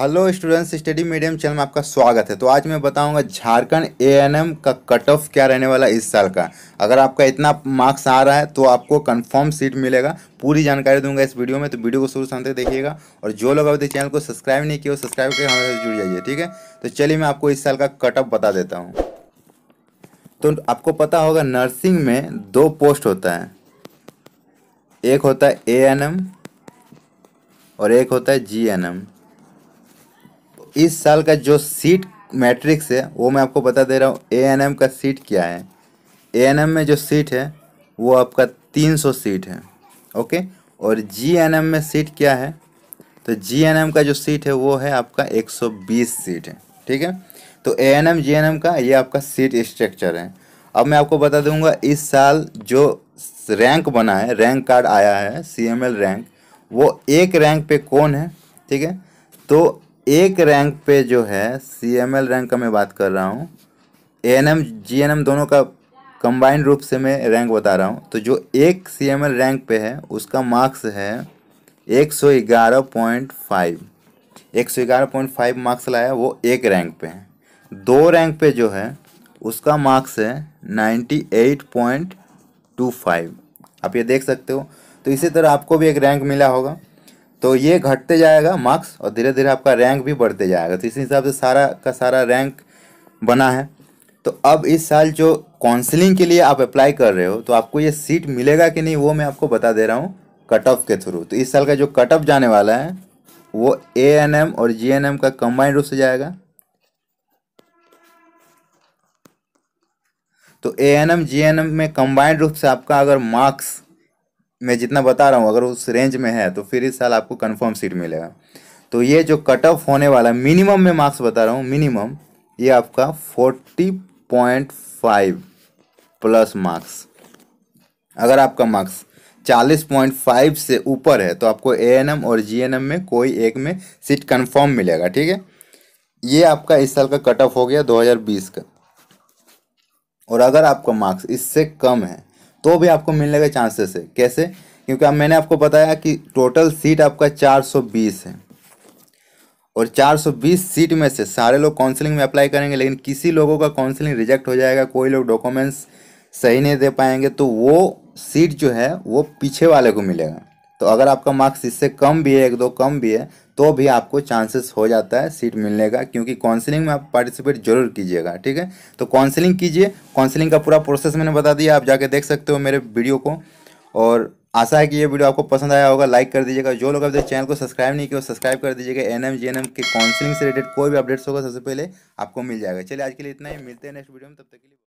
hello students study medium channel में आपका स्वागत है तो आज मैं बताऊंगा झारखंड एएनएम का कट ऑफ क्या रहने वाला इस साल का अगर आपका इतना मार्क्स आ रहा है तो आपको कंफर्म सीट मिलेगा पूरी जानकारी दूंगा इस वीडियो में तो वीडियो को शुरू से देखिएगा और जो लोग अभी चैनल को सब्सक्राइब नहीं किया सब्सक्राइब करके हमारे जुड़ जाइए ठीक है तो चलिए मैं आपको इस साल का कट ऑफ बता देता हूँ तो आपको पता होगा नर्सिंग में दो पोस्ट होता है एक होता है ए और एक होता है जी इस साल का जो सीट मैट्रिक्स है वो मैं आपको बता दे रहा हूँ ए एन एम का सीट क्या है ए एन एम में जो सीट है वो आपका तीन सौ सीट है ओके और जी एन एम में सीट क्या है तो जी एन एम का जो सीट है वो है आपका एक सौ बीस सीट है ठीक है तो A N M G N M का ये आपका सीट स्ट्रक्चर है अब मैं आपको बता दूंगा इस साल जो रैंक बना है रैंक कार्ड आया है सी एम एल रैंक वो एक रैंक पे कौन है ठीक है तो एक रैंक पे जो है सी एम एल रैंक का मैं बात कर रहा हूँ A N M G N M दोनों का कंबाइंड रूप से मैं रैंक बता रहा हूँ तो जो एक सी एम एल रैंक पे है उसका मार्क्स है एक सौ ग्यारह पॉइंट फाइव एक सौ ग्यारह पॉइंट फाइव मार्क्स लाया वो एक रैंक पे है दो रैंक पे जो है उसका मार्क्स है ninety eight point two five आप ये देख सकते हो तो इसी तरह आपको भी एक रैंक मिला होगा तो ये घटते जाएगा मार्क्स और धीरे धीरे आपका रैंक भी बढ़ते जाएगा तो इसी हिसाब से सारा का सारा रैंक बना है तो अब इस साल जो काउंसलिंग के लिए आप अप्लाई कर रहे हो तो आपको ये सीट मिलेगा कि नहीं वो मैं आपको बता दे रहा हूँ कट ऑफ के थ्रू तो इस साल का जो कट ऑफ जाने वाला है वो ए एन एम और जी एन एम का कंबाइंड रूप से जाएगा तो A N M G N M में कंबाइंड रूप से आपका अगर मार्क्स मैं जितना बता रहा हूँ अगर उस रेंज में है तो फिर इस साल आपको कन्फर्म सीट मिलेगा तो ये जो कट ऑफ होने वाला है मिनिमम में मार्क्स बता रहा हूँ मिनिमम ये आपका forty point five plus marks अगर आपका मार्क्स चालीस पॉइंट फाइव से ऊपर है तो आपको ए एन एम और जी एन एम में कोई एक में सीट कन्फर्म मिलेगा ठीक है ये आपका इस साल का कट ऑफ हो गया दो हज़ार बीस का और अगर आपका मार्क्स इससे कम है तो भी आपको मिलने का चांसेस है कैसे क्योंकि अब मैंने आपको बताया कि टोटल सीट आपका 420 है और 420 सीट में से सारे लोग काउंसलिंग में अप्लाई करेंगे लेकिन किसी लोगों का काउंसलिंग रिजेक्ट हो जाएगा कोई लोग डॉक्यूमेंट्स सही नहीं दे पाएंगे तो वो सीट जो है वो पीछे वाले को मिलेगा तो अगर आपका मार्क्स इससे कम भी है एक दो कम भी है तो भी आपको चांसेस हो जाता है सीट मिलने का क्योंकि काउंसलिंग में आप पार्टिसिपेट जरूर कीजिएगा ठीक है तो काउंसलिंग कीजिए काउंसलिंग का पूरा प्रोसेस मैंने बता दिया आप जाके देख सकते हो मेरे वीडियो को और आशा है कि ये वीडियो आपको पसंद आया होगा लाइक कर दीजिएगा जो लोग अभी चैनल को सब्सक्राइब नहीं किया सब्सक्राइब कर दीजिएगा N M G N M के काउंसिलिंग से रिलेटेड कोई भी अपडेट्स होगा सबसे पहले आपको मिल जाएगा चलिए आज के लिए इतना ही मिलते हैं नेक्स्ट वीडियो में तब तक के लिए